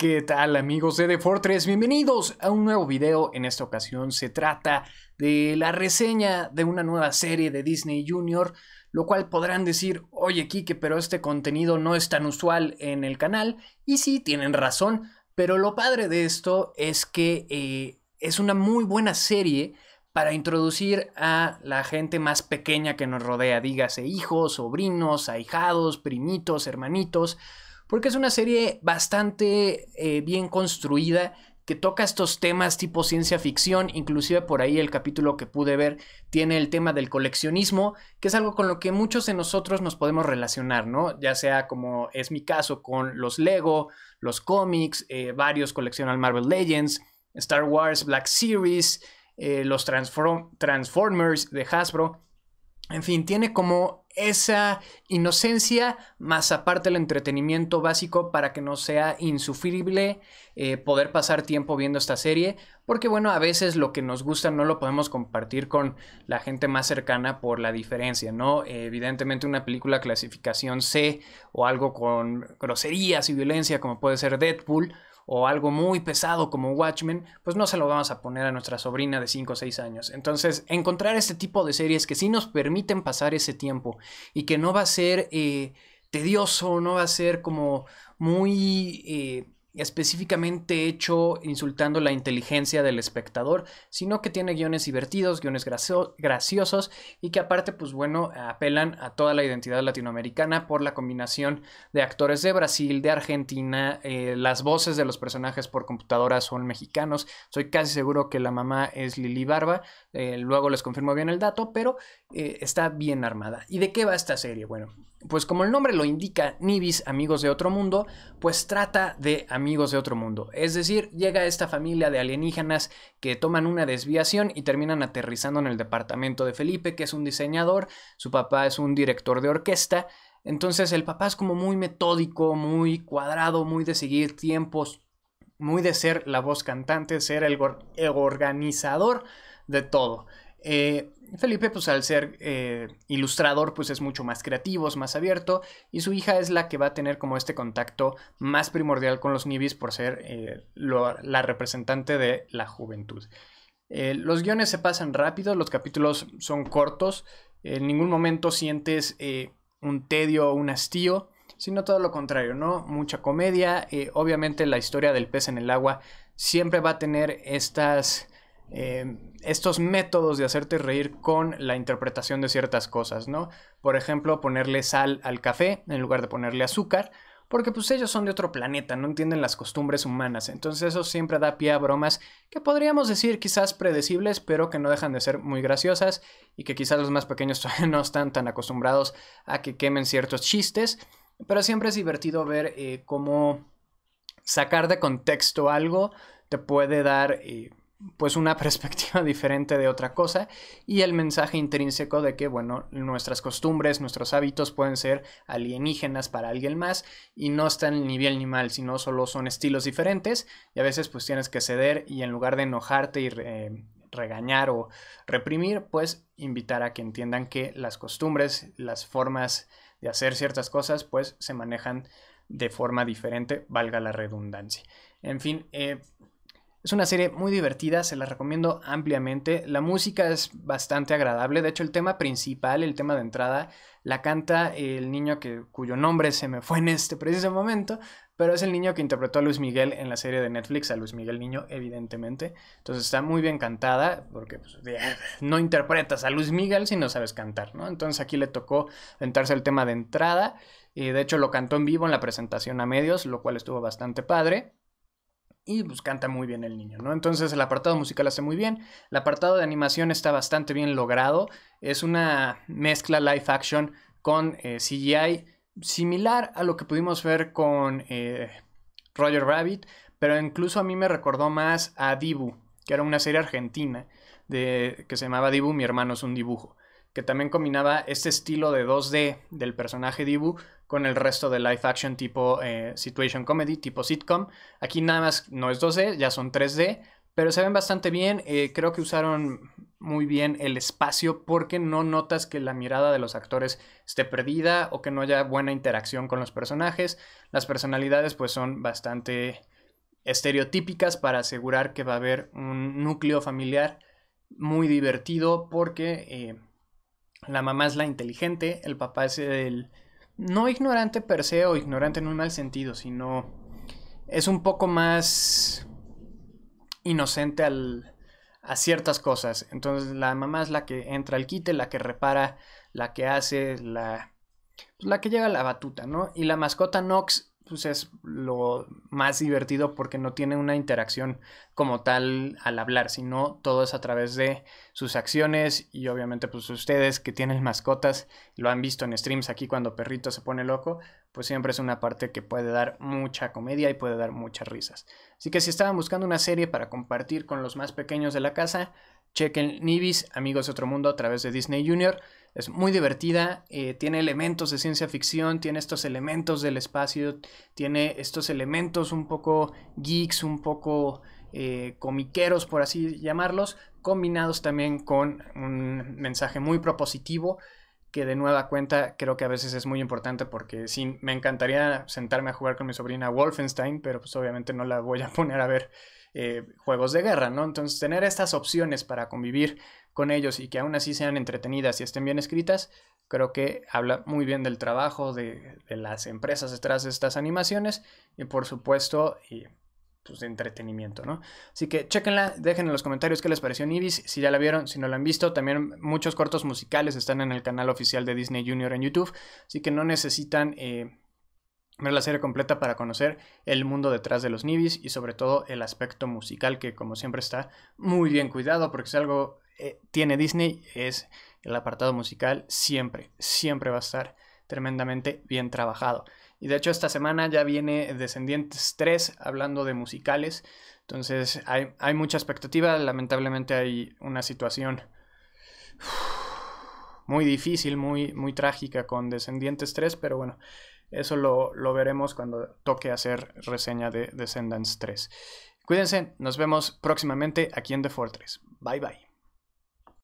¿Qué tal amigos de The Fortress? Bienvenidos a un nuevo video. En esta ocasión se trata de la reseña de una nueva serie de Disney Junior, lo cual podrán decir, oye Kike, pero este contenido no es tan usual en el canal. Y sí, tienen razón, pero lo padre de esto es que eh, es una muy buena serie para introducir a la gente más pequeña que nos rodea, dígase hijos, sobrinos, ahijados, primitos, hermanitos porque es una serie bastante eh, bien construida que toca estos temas tipo ciencia ficción, inclusive por ahí el capítulo que pude ver tiene el tema del coleccionismo, que es algo con lo que muchos de nosotros nos podemos relacionar, ¿no? Ya sea como es mi caso con los Lego, los cómics, eh, varios coleccionan Marvel Legends, Star Wars, Black Series, eh, los Transformers de Hasbro. En fin, tiene como esa inocencia, más aparte el entretenimiento básico para que no sea insufrible eh, poder pasar tiempo viendo esta serie, porque bueno, a veces lo que nos gusta no lo podemos compartir con la gente más cercana por la diferencia, ¿no? evidentemente una película clasificación C o algo con groserías y violencia como puede ser Deadpool, o algo muy pesado como Watchmen, pues no se lo vamos a poner a nuestra sobrina de 5 o 6 años. Entonces, encontrar este tipo de series que sí nos permiten pasar ese tiempo y que no va a ser eh, tedioso, no va a ser como muy... Eh, específicamente hecho insultando la inteligencia del espectador, sino que tiene guiones divertidos, guiones graciosos y que aparte, pues bueno, apelan a toda la identidad latinoamericana por la combinación de actores de Brasil, de Argentina, eh, las voces de los personajes por computadora son mexicanos, soy casi seguro que la mamá es Lili Barba, eh, luego les confirmo bien el dato, pero eh, está bien armada. ¿Y de qué va esta serie? Bueno, pues como el nombre lo indica, Nibis, amigos de otro mundo, pues trata de amigos de otro mundo. Es decir, llega esta familia de alienígenas que toman una desviación y terminan aterrizando en el departamento de Felipe, que es un diseñador, su papá es un director de orquesta. Entonces el papá es como muy metódico, muy cuadrado, muy de seguir tiempos, muy de ser la voz cantante, ser el, organizador de todo. Eh, Felipe, pues al ser eh, ilustrador, pues es mucho más creativo, es más abierto, y su hija es la que va a tener como este contacto más primordial con los Nibis por ser eh, la representante de la juventud. los guiones se pasan rápido, los capítulos son cortos, en ningún momento sientes un tedio o un hastío, sino todo lo contrario, ¿no? Mucha comedia, obviamente la historia del pez en el agua siempre va a tener estas eh, estos métodos de hacerte reír con la interpretación de ciertas cosas, ¿no? Por ejemplo, ponerle sal al café en lugar de ponerle azúcar, porque pues ellos son de otro planeta, no entienden las costumbres humanas, entonces eso siempre da pie a bromas que podríamos decir quizás predecibles, pero que no dejan de ser muy graciosas y que quizás los más pequeños todavía no están tan acostumbrados a que quemen ciertos chistes, pero siempre es divertido ver eh, cómo sacar de contexto algo te puede dar... Eh, pues una perspectiva diferente de otra cosa y el mensaje intrínseco de que bueno nuestras costumbres nuestros hábitos pueden ser alienígenas para alguien más y no están ni bien ni mal sino solo son estilos diferentes y a veces pues tienes que ceder y en lugar de enojarte y regañar o reprimir pues invitar a que entiendan que las costumbres las formas de hacer ciertas cosas pues se manejan de forma diferente valga la redundancia en fin eh, es una serie muy divertida, se la recomiendo ampliamente. La música es bastante agradable. De hecho, el tema principal, el tema de entrada, la canta el niño que, cuyo nombre se me fue en este preciso momento, pero es el niño que interpretó a Luis Miguel en la serie de Netflix, a Luis Miguel Niño, evidentemente. Entonces está muy bien cantada, porque pues, no interpretas a Luis Miguel si no sabes cantar, ¿no? Entonces aquí le tocó sentarse el tema de entrada. Y eh, de hecho, lo cantó en vivo en la presentación a medios, lo cual estuvo bastante padre y pues canta muy bien el niño, ¿no? Entonces el apartado musical hace muy bien, el apartado de animación está bastante bien logrado, es una mezcla live action con eh, CGI similar a lo que pudimos ver con eh, Roger Rabbit, pero incluso a mí me recordó más a Dibu, que era una serie argentina de, que se llamaba Dibu, mi hermano es un dibujo que también combinaba este estilo de 2D del personaje Dibu con el resto de live action tipo eh, situation comedy, tipo sitcom. Aquí nada más no es 2D, ya son 3D, pero se ven bastante bien. Eh, creo que usaron muy bien el espacio porque no notas que la mirada de los actores esté perdida o que no haya buena interacción con los personajes. Las personalidades pues son bastante estereotípicas para asegurar que va a haber un núcleo familiar muy divertido porque... Eh, la mamá es la inteligente, el papá es el... No ignorante per se o ignorante en un mal sentido, sino es un poco más inocente al, a ciertas cosas. Entonces la mamá es la que entra al quite, la que repara, la que hace, la, pues, la que lleva la batuta, ¿no? Y la mascota Nox pues es lo más divertido porque no tiene una interacción como tal al hablar, sino todo es a través de sus acciones y obviamente pues ustedes que tienen mascotas, lo han visto en streams aquí cuando perrito se pone loco, pues siempre es una parte que puede dar mucha comedia y puede dar muchas risas. Así que si estaban buscando una serie para compartir con los más pequeños de la casa, chequen Nibis, Amigos de Otro Mundo a través de Disney Junior. Es muy divertida, eh, tiene elementos de ciencia ficción, tiene estos elementos del espacio, tiene estos elementos un poco geeks, un poco eh, comiqueros, por así llamarlos, combinados también con un mensaje muy propositivo que de nueva cuenta creo que a veces es muy importante porque sí, me encantaría sentarme a jugar con mi sobrina Wolfenstein, pero pues obviamente no la voy a poner a ver eh, juegos de guerra, ¿no? Entonces, tener estas opciones para convivir con ellos y que aún así sean entretenidas y estén bien escritas, creo que habla muy bien del trabajo de, las empresas detrás de estas animaciones y, por supuesto, pues, de entretenimiento, ¿no? Así que chequenla, dejen en los comentarios qué les pareció Nibis, si ya la vieron, si no la han visto, también muchos cortos musicales están en el canal oficial de Disney Junior en YouTube, así que no necesitan... Eh, ver la serie completa para conocer el mundo detrás de los Nibis y sobre todo el aspecto musical que como siempre está muy bien cuidado porque si algo eh, tiene Disney es el apartado musical siempre, siempre va a estar tremendamente bien trabajado. Y de hecho esta semana ya viene Descendientes 3 hablando de musicales. Entonces hay, mucha expectativa. Lamentablemente hay una situación muy difícil, muy, muy trágica con Descendientes 3, pero bueno, eso lo, veremos cuando toque hacer reseña de Descendants 3. Cuídense, nos vemos próximamente aquí en The Fortress. Bye bye.